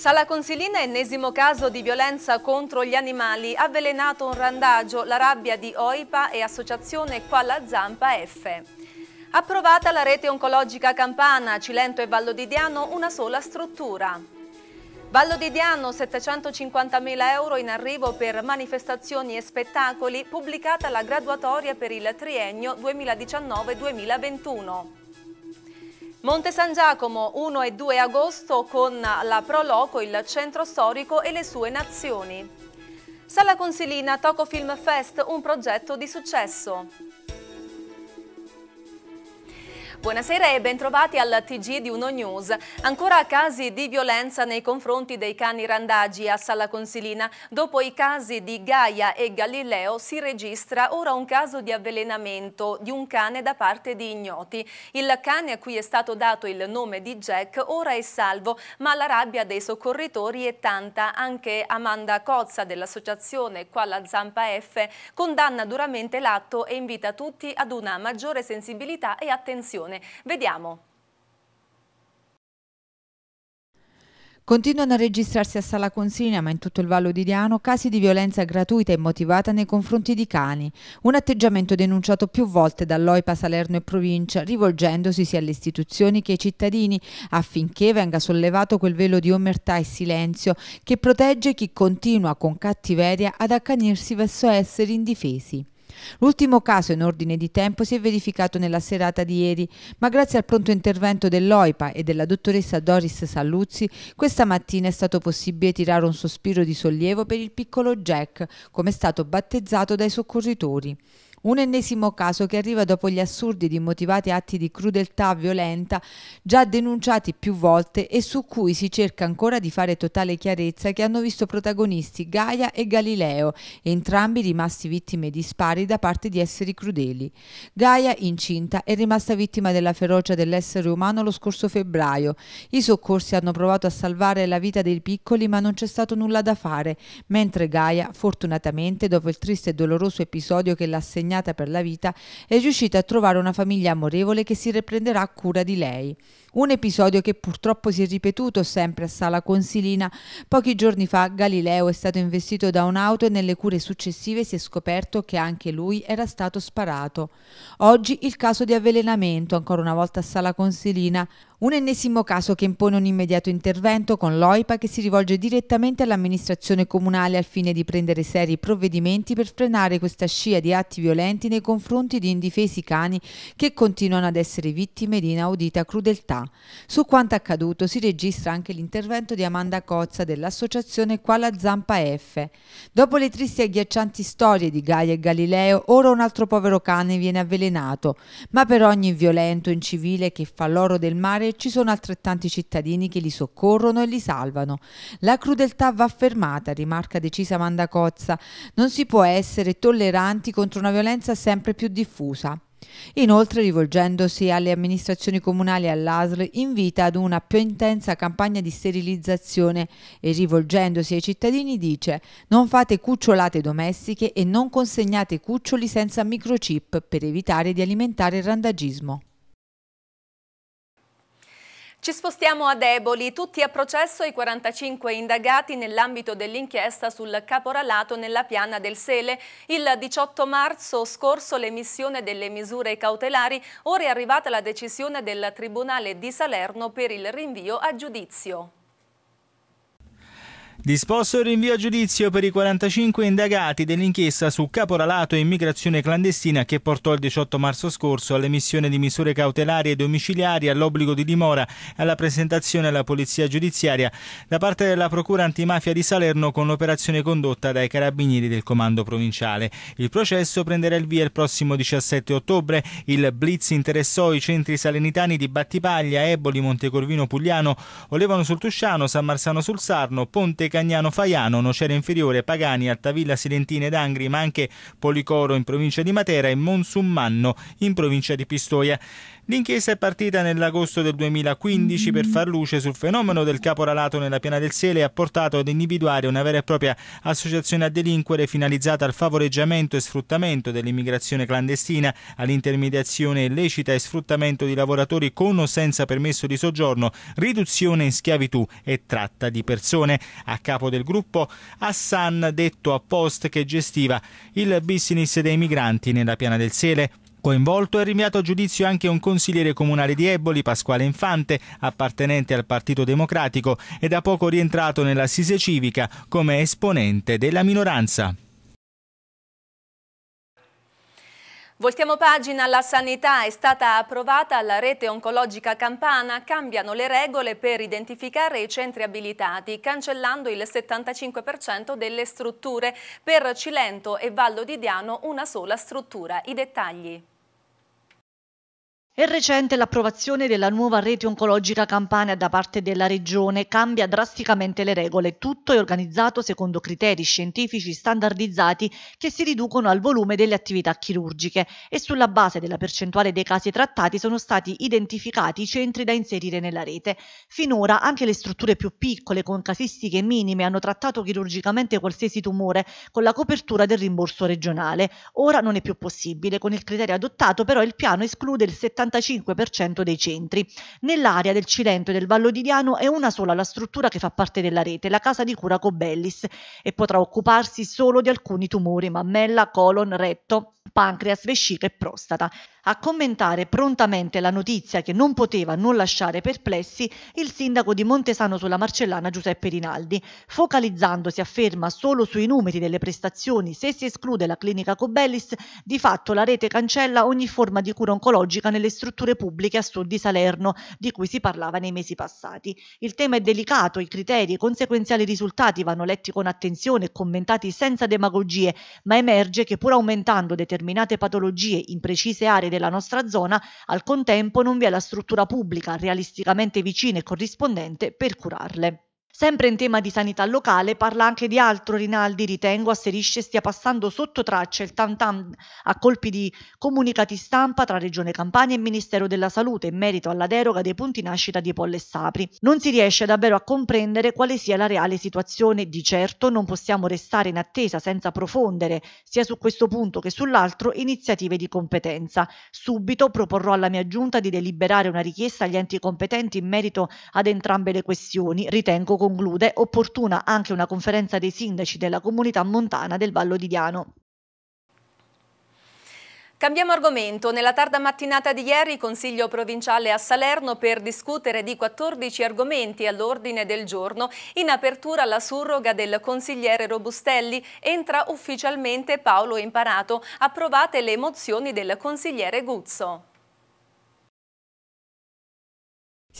Sala Consilina, ennesimo caso di violenza contro gli animali, avvelenato un randagio, la rabbia di OIPA e associazione Qualla Zampa F. Approvata la rete oncologica campana, Cilento e Vallo di Diano una sola struttura. Vallo di Diano 750.000 euro in arrivo per manifestazioni e spettacoli, pubblicata la graduatoria per il triennio 2019-2021. Monte San Giacomo 1 e 2 agosto con la Proloco, il centro storico e le sue nazioni. Sala Consilina Toco Film Fest, un progetto di successo. Buonasera e bentrovati al TG di Uno News. Ancora casi di violenza nei confronti dei cani randagi a Sala Consilina. Dopo i casi di Gaia e Galileo si registra ora un caso di avvelenamento di un cane da parte di ignoti. Il cane a cui è stato dato il nome di Jack ora è salvo, ma la rabbia dei soccorritori è tanta. Anche Amanda Cozza dell'associazione Qua Zampa F condanna duramente l'atto e invita tutti ad una maggiore sensibilità e attenzione situazione. Vediamo. Continuano a registrarsi a Sala Consilina, ma in tutto il Vallo di Diano, casi di violenza gratuita e motivata nei confronti di cani. Un atteggiamento denunciato più volte dall'OIPA Salerno e Provincia, rivolgendosi sia alle istituzioni che ai cittadini affinché venga sollevato quel velo di omertà e silenzio che protegge chi continua con cattiveria ad accanirsi verso esseri indifesi. L'ultimo caso in ordine di tempo si è verificato nella serata di ieri, ma grazie al pronto intervento dell'OIPA e della dottoressa Doris Salluzzi, questa mattina è stato possibile tirare un sospiro di sollievo per il piccolo Jack, come è stato battezzato dai soccorritori. Un ennesimo caso che arriva dopo gli assurdi ed immotivati atti di crudeltà violenta già denunciati più volte e su cui si cerca ancora di fare totale chiarezza che hanno visto protagonisti Gaia e Galileo, entrambi rimasti vittime di spari da parte di esseri crudeli. Gaia, incinta, è rimasta vittima della ferocia dell'essere umano lo scorso febbraio. I soccorsi hanno provato a salvare la vita dei piccoli ma non c'è stato nulla da fare, mentre Gaia, fortunatamente, dopo il triste e doloroso episodio che l'ha segnato impegnata per la vita, è riuscita a trovare una famiglia amorevole che si riprenderà cura di lei. Un episodio che purtroppo si è ripetuto sempre a Sala Consilina. Pochi giorni fa Galileo è stato investito da un'auto e nelle cure successive si è scoperto che anche lui era stato sparato. Oggi il caso di avvelenamento, ancora una volta a Sala Consilina. Un ennesimo caso che impone un immediato intervento con l'OIPA che si rivolge direttamente all'amministrazione comunale al fine di prendere seri provvedimenti per frenare questa scia di atti violenti nei confronti di indifesi cani che continuano ad essere vittime di inaudita crudeltà. Su quanto accaduto si registra anche l'intervento di Amanda Cozza dell'associazione Quala Zampa F. Dopo le tristi e agghiaccianti storie di Gaia e Galileo, ora un altro povero cane viene avvelenato, ma per ogni violento incivile che fa l'oro del mare ci sono altrettanti cittadini che li soccorrono e li salvano. La crudeltà va fermata, rimarca decisa Mandacozza. Non si può essere tolleranti contro una violenza sempre più diffusa. Inoltre, rivolgendosi alle amministrazioni comunali e all'ASL, invita ad una più intensa campagna di sterilizzazione e rivolgendosi ai cittadini dice non fate cucciolate domestiche e non consegnate cuccioli senza microchip per evitare di alimentare il randagismo. Ci spostiamo a Deboli, tutti a processo i 45 indagati nell'ambito dell'inchiesta sul caporalato nella piana del Sele. Il 18 marzo scorso l'emissione delle misure cautelari, ora è arrivata la decisione del Tribunale di Salerno per il rinvio a giudizio. Disposto il rinvio a giudizio per i 45 indagati dell'inchiesta su caporalato e immigrazione clandestina che portò il 18 marzo scorso all'emissione di misure cautelari e domiciliari, all'obbligo di dimora e alla presentazione alla polizia giudiziaria da parte della Procura antimafia di Salerno con l'operazione condotta dai carabinieri del comando provinciale. Il processo prenderà il via il prossimo 17 ottobre. Il blitz interessò i centri salernitani di Battipaglia, Eboli, Montecorvino Pugliano, Olevano sul Tusciano, San Marzano sul Sarno, Ponte Cagnano Faiano, Nocera Inferiore, Pagani, Altavilla, Silentina ed Angri, ma anche Policoro in provincia di Matera e Monsummanno in provincia di Pistoia. L'inchiesta è partita nell'agosto del 2015 per far luce sul fenomeno del caporalato nella piana del Sele e ha portato ad individuare una vera e propria associazione a delinquere finalizzata al favoreggiamento e sfruttamento dell'immigrazione clandestina, all'intermediazione illecita e sfruttamento di lavoratori con o senza permesso di soggiorno, riduzione in schiavitù e tratta di persone. A capo del gruppo Hassan, detto a Post, che gestiva il business dei migranti nella piana del Sele. Coinvolto e rinviato a giudizio anche un consigliere comunale di Eboli, Pasquale Infante, appartenente al Partito Democratico e da poco rientrato nell'assise civica come esponente della minoranza. Voltiamo pagina alla sanità, è stata approvata la rete oncologica campana, cambiano le regole per identificare i centri abilitati, cancellando il 75% delle strutture, per Cilento e Vallo di Diano una sola struttura. I dettagli. È recente l'approvazione della nuova rete oncologica Campania da parte della Regione, cambia drasticamente le regole, tutto è organizzato secondo criteri scientifici standardizzati che si riducono al volume delle attività chirurgiche e sulla base della percentuale dei casi trattati sono stati identificati i centri da inserire nella rete. Finora anche le strutture più piccole con casistiche minime hanno trattato chirurgicamente qualsiasi tumore con la copertura del rimborso regionale. Ora non è più possibile, con il criterio adottato però il piano esclude il 70 75% dei centri. Nell'area del Cilento e del Vallo di Diano è una sola la struttura che fa parte della rete, la casa di cura Cobellis, e potrà occuparsi solo di alcuni tumori, mammella, colon, retto, pancreas, vescica e prostata. A commentare prontamente la notizia che non poteva non lasciare perplessi il sindaco di Montesano sulla Marcellana Giuseppe Rinaldi, focalizzandosi afferma solo sui numeri delle prestazioni se si esclude la clinica Cobellis, di fatto la rete cancella ogni forma di cura oncologica nelle strutture pubbliche a sud di Salerno, di cui si parlava nei mesi passati. Il tema è delicato, i criteri e i conseguenziali risultati vanno letti con attenzione e commentati senza demagogie, ma emerge che pur aumentando determinate patologie in precise aree della nostra zona, al contempo non vi è la struttura pubblica realisticamente vicina e corrispondente per curarle. Sempre in tema di sanità locale, parla anche di altro Rinaldi, ritengo, asserisce stia passando sotto traccia il tam tam a colpi di comunicati stampa tra Regione Campania e Ministero della Salute in merito alla deroga dei punti nascita di Polle Sapri. Non si riesce davvero a comprendere quale sia la reale situazione, di certo non possiamo restare in attesa senza profondere, sia su questo punto che sull'altro, iniziative di competenza. Subito proporrò alla mia giunta di deliberare una richiesta agli enti competenti in merito ad entrambe le questioni, ritengo conclude, opportuna anche una conferenza dei sindaci della comunità montana del Vallo di Diano. Cambiamo argomento. Nella tarda mattinata di ieri Consiglio provinciale a Salerno per discutere di 14 argomenti all'ordine del giorno. In apertura alla surroga del consigliere Robustelli entra ufficialmente Paolo Imparato. Approvate le mozioni del consigliere Guzzo.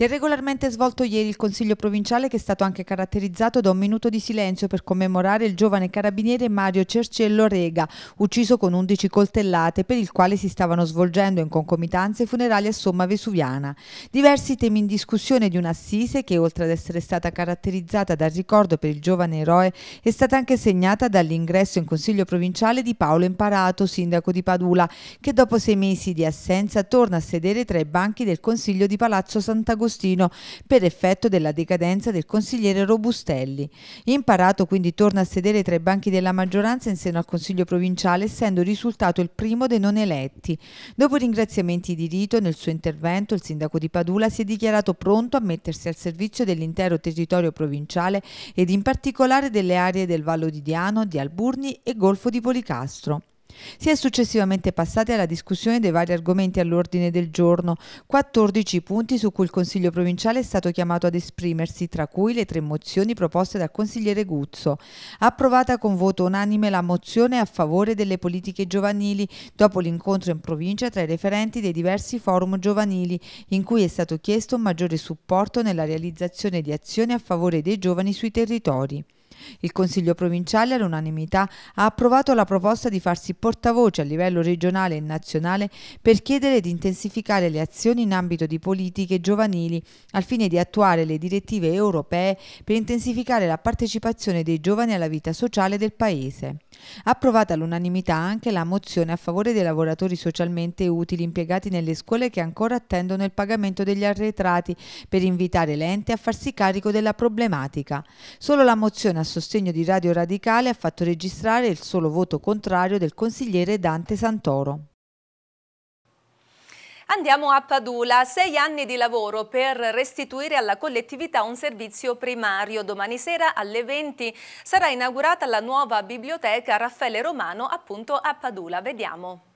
Si è regolarmente svolto ieri il Consiglio provinciale che è stato anche caratterizzato da un minuto di silenzio per commemorare il giovane carabiniere Mario Cercello Rega, ucciso con 11 coltellate per il quale si stavano svolgendo in concomitanza i funerali a Somma Vesuviana. Diversi temi in discussione di un'assise che oltre ad essere stata caratterizzata dal ricordo per il giovane eroe è stata anche segnata dall'ingresso in Consiglio provinciale di Paolo Imparato, sindaco di Padula, che dopo sei mesi di assenza torna a sedere tra i banchi del Consiglio di Palazzo Sant'Agostino Agostino per effetto della decadenza del consigliere Robustelli. Imparato quindi torna a sedere tra i banchi della maggioranza in seno al Consiglio provinciale, essendo risultato il primo dei non eletti. Dopo ringraziamenti di rito, nel suo intervento il sindaco di Padula si è dichiarato pronto a mettersi al servizio dell'intero territorio provinciale ed in particolare delle aree del Vallo di Diano, di Alburni e Golfo di Policastro. Si è successivamente passati alla discussione dei vari argomenti all'ordine del giorno, 14 punti su cui il Consiglio provinciale è stato chiamato ad esprimersi, tra cui le tre mozioni proposte dal consigliere Guzzo. Approvata con voto unanime la mozione a favore delle politiche giovanili dopo l'incontro in provincia tra i referenti dei diversi forum giovanili, in cui è stato chiesto un maggiore supporto nella realizzazione di azioni a favore dei giovani sui territori. Il Consiglio provinciale all'unanimità ha approvato la proposta di farsi portavoce a livello regionale e nazionale per chiedere di intensificare le azioni in ambito di politiche giovanili al fine di attuare le direttive europee per intensificare la partecipazione dei giovani alla vita sociale del Paese. Approvata all'unanimità anche la mozione a favore dei lavoratori socialmente utili impiegati nelle scuole che ancora attendono il pagamento degli arretrati per invitare l'ente a farsi carico della problematica. Solo la mozione a sostegno sostegno di Radio Radicale ha fatto registrare il solo voto contrario del consigliere Dante Santoro. Andiamo a Padula, sei anni di lavoro per restituire alla collettività un servizio primario. Domani sera alle 20 sarà inaugurata la nuova biblioteca Raffaele Romano appunto a Padula. Vediamo.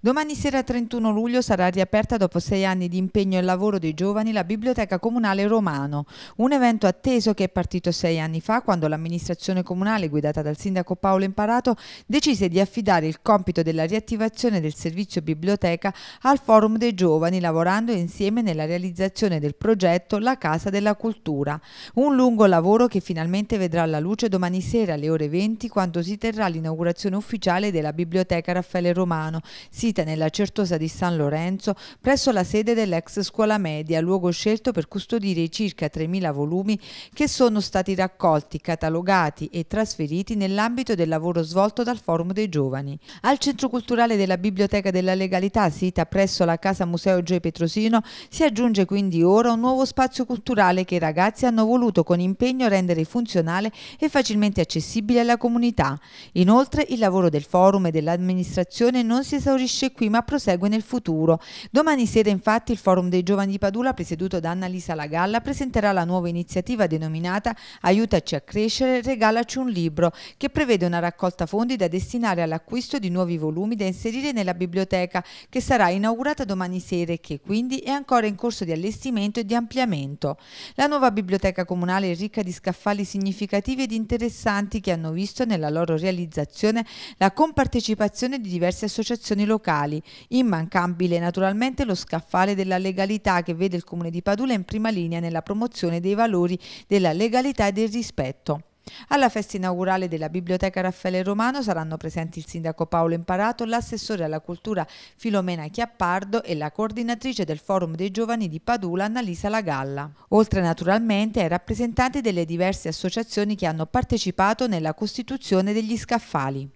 Domani sera 31 luglio sarà riaperta dopo sei anni di impegno e lavoro dei giovani la Biblioteca Comunale Romano, un evento atteso che è partito sei anni fa quando l'amministrazione comunale guidata dal sindaco Paolo Imparato decise di affidare il compito della riattivazione del servizio biblioteca al Forum dei Giovani lavorando insieme nella realizzazione del progetto La Casa della Cultura, un lungo lavoro che finalmente vedrà la luce domani sera alle ore 20 quando si terrà l'inaugurazione ufficiale della Biblioteca Raffaele Romano sita nella Certosa di San Lorenzo presso la sede dell'ex scuola media, luogo scelto per custodire i circa 3.000 volumi che sono stati raccolti, catalogati e trasferiti nell'ambito del lavoro svolto dal Forum dei Giovani. Al Centro Culturale della Biblioteca della Legalità, sita presso la Casa Museo Gioe Petrosino, si aggiunge quindi ora un nuovo spazio culturale che i ragazzi hanno voluto con impegno rendere funzionale e facilmente accessibile alla comunità. Inoltre il lavoro del Forum e dell'amministrazione non si esaurisce finisce qui ma prosegue nel futuro. Domani sera infatti il Forum dei Giovani di Padula, presieduto da Annalisa Lagalla, presenterà la nuova iniziativa denominata Aiutaci a crescere, regalaci un libro, che prevede una raccolta fondi da destinare all'acquisto di nuovi volumi da inserire nella biblioteca, che sarà inaugurata domani sera e che quindi è ancora in corso di allestimento e di ampliamento. La nuova biblioteca comunale è ricca di scaffali significativi ed interessanti che hanno visto nella loro realizzazione la compartecipazione di diverse associazioni locali locali. Immancabile naturalmente lo scaffale della legalità che vede il Comune di Padula in prima linea nella promozione dei valori della legalità e del rispetto. Alla festa inaugurale della Biblioteca Raffaele Romano saranno presenti il sindaco Paolo Imparato, l'assessore alla cultura Filomena Chiappardo e la coordinatrice del Forum dei Giovani di Padula Annalisa Lagalla, oltre naturalmente ai rappresentanti delle diverse associazioni che hanno partecipato nella costituzione degli scaffali.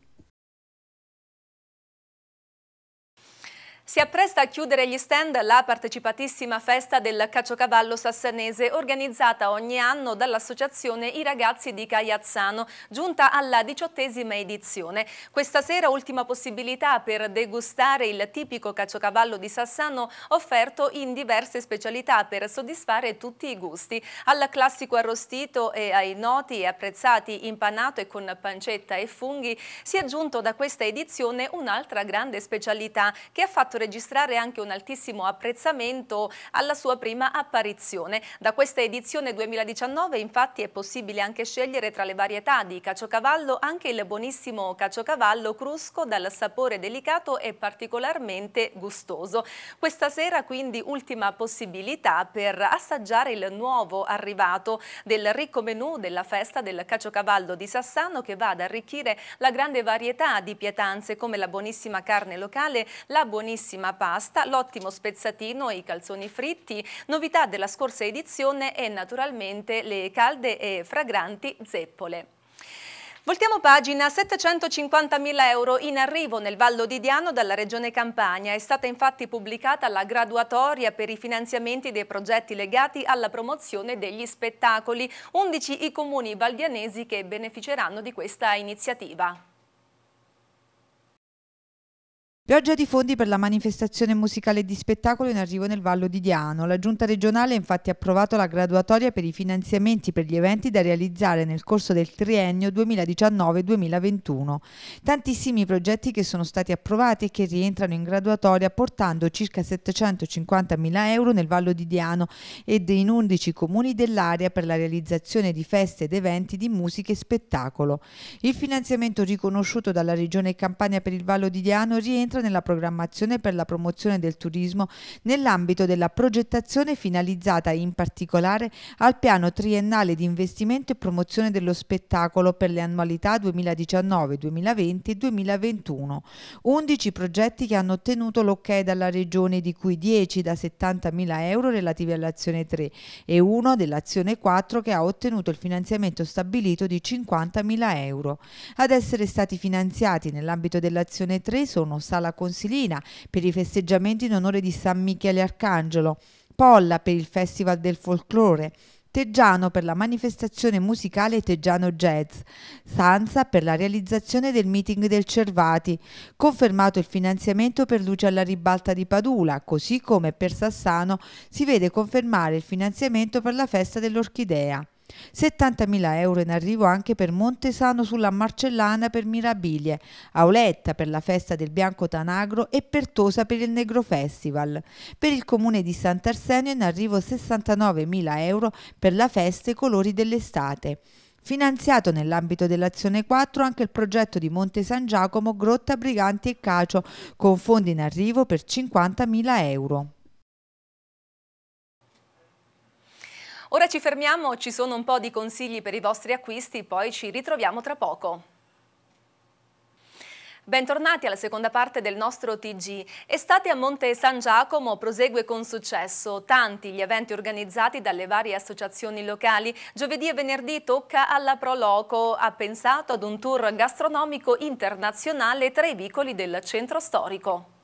Si appresta a chiudere gli stand la partecipatissima festa del caciocavallo sassanese organizzata ogni anno dall'associazione I ragazzi di Cagliazzano, giunta alla diciottesima edizione. Questa sera ultima possibilità per degustare il tipico caciocavallo di Sassano offerto in diverse specialità per soddisfare tutti i gusti. Al classico arrostito e ai noti e apprezzati impanato e con pancetta e funghi si è aggiunto da questa edizione un'altra grande specialità che ha fatto fatto registrare anche un altissimo apprezzamento alla sua prima apparizione. Da questa edizione 2019 infatti è possibile anche scegliere tra le varietà di caciocavallo anche il buonissimo caciocavallo crusco dal sapore delicato e particolarmente gustoso. Questa sera quindi ultima possibilità per assaggiare il nuovo arrivato del ricco menù della festa del caciocavallo di Sassano che va ad arricchire la grande varietà di pietanze come la buonissima carne locale, la buonissima buonissima pasta, l'ottimo spezzatino e i calzoni fritti. Novità della scorsa edizione è naturalmente le calde e fragranti zeppole. Voltiamo pagina, 750.000 euro in arrivo nel Vallo di Diano dalla Regione Campania. È stata infatti pubblicata la graduatoria per i finanziamenti dei progetti legati alla promozione degli spettacoli. 11 i comuni valdianesi che beneficeranno di questa iniziativa. Pioggia di fondi per la manifestazione musicale di spettacolo in arrivo nel Vallo di Diano. La Giunta regionale ha infatti approvato la graduatoria per i finanziamenti per gli eventi da realizzare nel corso del triennio 2019-2021. Tantissimi progetti che sono stati approvati e che rientrano in graduatoria portando circa 750.000 euro nel Vallo di Diano ed in 11 comuni dell'area per la realizzazione di feste ed eventi di musica e spettacolo. Il finanziamento riconosciuto dalla Regione Campania per il Vallo di Diano rientra rientra nella programmazione per la promozione del turismo nell'ambito della progettazione finalizzata in particolare al piano triennale di investimento e promozione dello spettacolo per le annualità 2019, 2020 e 2021. 11 progetti che hanno ottenuto l'ok dalla Regione, di cui 10 da 70.000 euro relativi all'azione 3 e uno dell'azione 4 che ha ottenuto il finanziamento stabilito di 50.000 euro. Ad essere stati finanziati nell'ambito dell'azione 3 sono Sala alla Consilina per i festeggiamenti in onore di San Michele Arcangelo, Polla per il Festival del Folklore, Teggiano per la manifestazione musicale Teggiano Jazz, Sanza per la realizzazione del meeting del Cervati, confermato il finanziamento per Luce alla ribalta di Padula, così come per Sassano si vede confermare il finanziamento per la festa dell'Orchidea. 70.000 euro in arrivo anche per Montesano sulla Marcellana per Mirabilie, Auletta per la festa del Bianco Tanagro e Pertosa per il Negro Festival. Per il comune di Sant'Arsenio in arrivo 69.000 euro per la festa e colori dell'estate. Finanziato nell'ambito dell'azione 4 anche il progetto di Monte San Giacomo, Grotta, Briganti e Cacio, con fondi in arrivo per 50.000 euro. Ora ci fermiamo, ci sono un po' di consigli per i vostri acquisti, poi ci ritroviamo tra poco. Bentornati alla seconda parte del nostro TG. Estate a Monte San Giacomo prosegue con successo. Tanti gli eventi organizzati dalle varie associazioni locali. Giovedì e venerdì tocca alla Proloco. Ha pensato ad un tour gastronomico internazionale tra i vicoli del centro storico.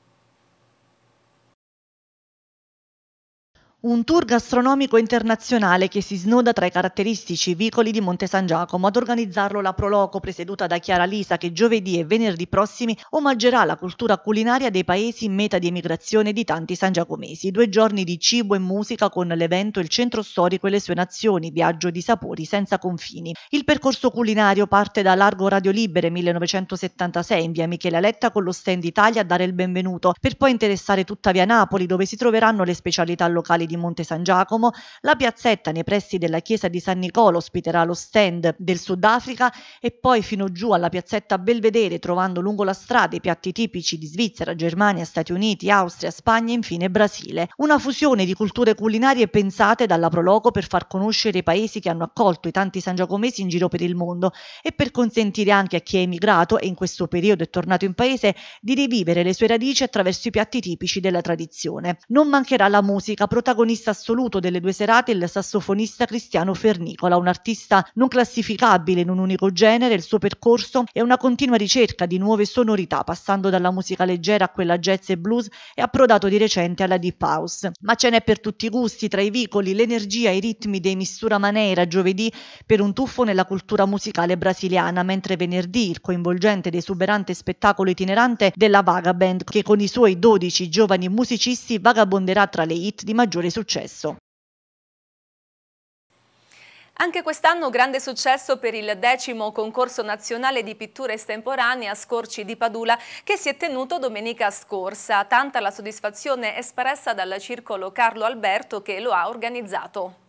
Un tour gastronomico internazionale che si snoda tra i caratteristici vicoli di Monte San Giacomo ad organizzarlo la Proloco presieduta da Chiara Lisa che giovedì e venerdì prossimi omaggerà la cultura culinaria dei paesi in meta di emigrazione di tanti sangiacomesi. Due giorni di cibo e musica con l'evento Il centro storico e le sue nazioni, viaggio di sapori senza confini. Il percorso culinario parte da Largo Radio Libere 1976 in via Michele Aletta con lo stand Italia a dare il benvenuto per poi interessare tuttavia Napoli dove si troveranno le specialità locali di di Monte San Giacomo, la piazzetta nei pressi della chiesa di San Nicola ospiterà lo stand del Sudafrica e poi fino giù alla piazzetta Belvedere, trovando lungo la strada i piatti tipici di Svizzera, Germania, Stati Uniti, Austria, Spagna e infine Brasile. Una fusione di culture culinarie pensate dalla Proloco per far conoscere i paesi che hanno accolto i tanti sangiacomesi in giro per il mondo e per consentire anche a chi è emigrato e in questo periodo è tornato in paese di rivivere le sue radici attraverso i piatti tipici della tradizione. Non mancherà la musica protagonista protagonista assoluto delle due serate il sassofonista Cristiano Fernicola, un artista non classificabile in un unico genere, il suo percorso è una continua ricerca di nuove sonorità, passando dalla musica leggera a quella jazz e blues e approdato di recente alla deep house. Ma ce n'è per tutti i gusti, tra i vicoli, l'energia e i ritmi dei Missura Maneira giovedì per un tuffo nella cultura musicale brasiliana, mentre venerdì il coinvolgente ed esuberante spettacolo itinerante della Vaga Band che con i suoi 12 giovani musicisti vagabonderà tra le hit di maggiore successo. Anche quest'anno grande successo per il decimo concorso nazionale di pittura estemporanea Scorci di Padula che si è tenuto domenica scorsa. Tanta la soddisfazione espressa dal circolo Carlo Alberto che lo ha organizzato.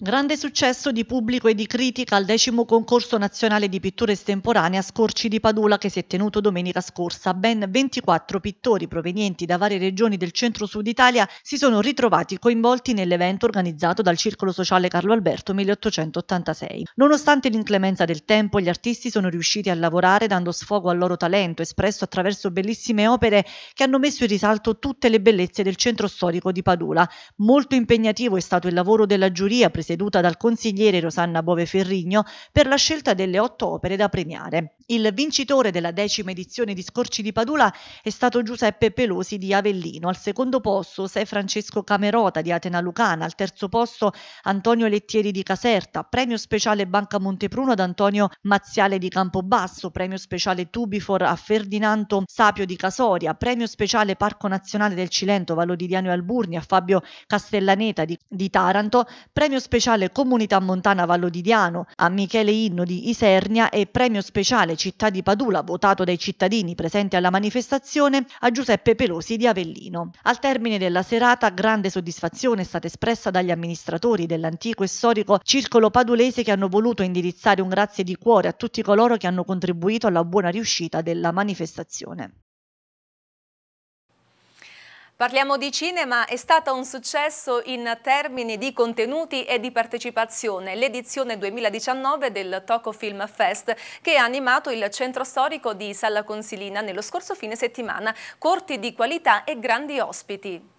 Grande successo di pubblico e di critica al decimo concorso nazionale di pittura estemporanea Scorci di Padula che si è tenuto domenica scorsa. Ben 24 pittori provenienti da varie regioni del centro-sud Italia si sono ritrovati coinvolti nell'evento organizzato dal Circolo Sociale Carlo Alberto 1886. Nonostante l'inclemenza del tempo, gli artisti sono riusciti a lavorare dando sfogo al loro talento espresso attraverso bellissime opere che hanno messo in risalto tutte le bellezze del centro storico di Padula. Molto impegnativo è stato il lavoro della giuria, presidente presieduta dal consigliere Rosanna Bove Ferrigno, per la scelta delle otto opere da premiare. Il vincitore della decima edizione di Scorci di Padula è stato Giuseppe Pelosi di Avellino, al secondo posto sei Francesco Camerota di Atena Lucana, al terzo posto Antonio Lettieri di Caserta, premio speciale Banca Montepruno ad Antonio Mazziale di Campobasso, premio speciale Tubifor a Ferdinando Sapio di Casoria, premio speciale Parco Nazionale del Cilento Valodidiano e Alburni a Fabio Castellaneta di, di Taranto, premio speciale speciale Comunità Montana Vallo di a Michele Inno di Isernia e premio speciale Città di Padula, votato dai cittadini presenti alla manifestazione, a Giuseppe Pelosi di Avellino. Al termine della serata, grande soddisfazione è stata espressa dagli amministratori dell'antico e storico circolo padulese che hanno voluto indirizzare un grazie di cuore a tutti coloro che hanno contribuito alla buona riuscita della manifestazione. Parliamo di cinema, è stata un successo in termini di contenuti e di partecipazione l'edizione 2019 del Toco Film Fest che ha animato il centro storico di Sala Consilina nello scorso fine settimana, corti di qualità e grandi ospiti.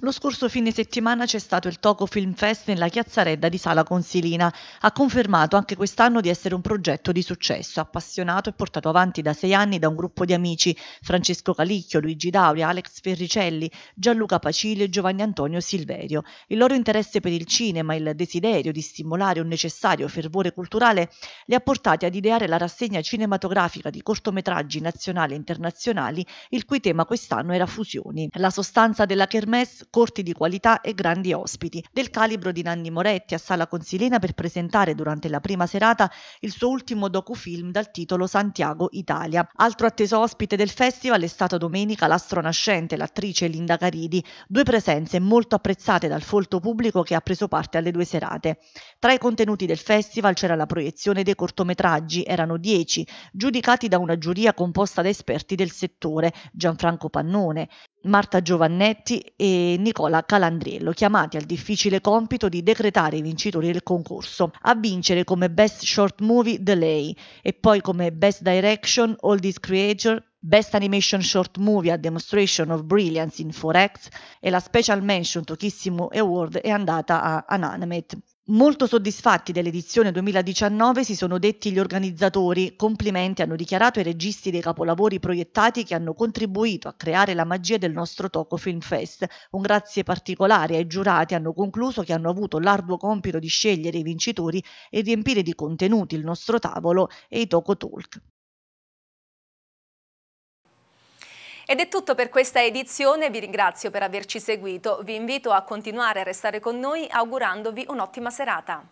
Lo scorso fine settimana c'è stato il Toco Film Fest nella Chiazzaredda di Sala Consilina. Ha confermato anche quest'anno di essere un progetto di successo, appassionato e portato avanti da sei anni da un gruppo di amici, Francesco Calicchio, Luigi Dauri, Alex Ferricelli, Gianluca Pacilio e Giovanni Antonio Silverio. Il loro interesse per il cinema e il desiderio di stimolare un necessario fervore culturale li ha portati ad ideare la rassegna cinematografica di cortometraggi nazionali e internazionali, il cui tema quest'anno era Fusioni. La sostanza della Kermesse corti di qualità e grandi ospiti, del calibro di Nanni Moretti a Sala Consilena per presentare durante la prima serata il suo ultimo docufilm dal titolo Santiago Italia. Altro atteso ospite del festival è stata domenica l'astronascente, l'attrice Linda Caridi, due presenze molto apprezzate dal folto pubblico che ha preso parte alle due serate. Tra i contenuti del festival c'era la proiezione dei cortometraggi, erano dieci, giudicati da una giuria composta da esperti del settore, Gianfranco Pannone, Marta Giovannetti e e Nicola Calandriello, chiamati al difficile compito di decretare i vincitori del concorso, a vincere come Best Short Movie The Lay e poi come Best Direction All This Creature Best Animation Short Movie a Demonstration of Brilliance in 4X e la Special Mention Tokissimo Award è andata a Ananimate. Molto soddisfatti dell'edizione 2019 si sono detti gli organizzatori, complimenti hanno dichiarato i registi dei capolavori proiettati che hanno contribuito a creare la magia del nostro Toco Film Fest. Un grazie particolare ai giurati hanno concluso che hanno avuto l'arduo compito di scegliere i vincitori e riempire di contenuti il nostro tavolo e i Toco Talk. Ed è tutto per questa edizione, vi ringrazio per averci seguito, vi invito a continuare a restare con noi augurandovi un'ottima serata.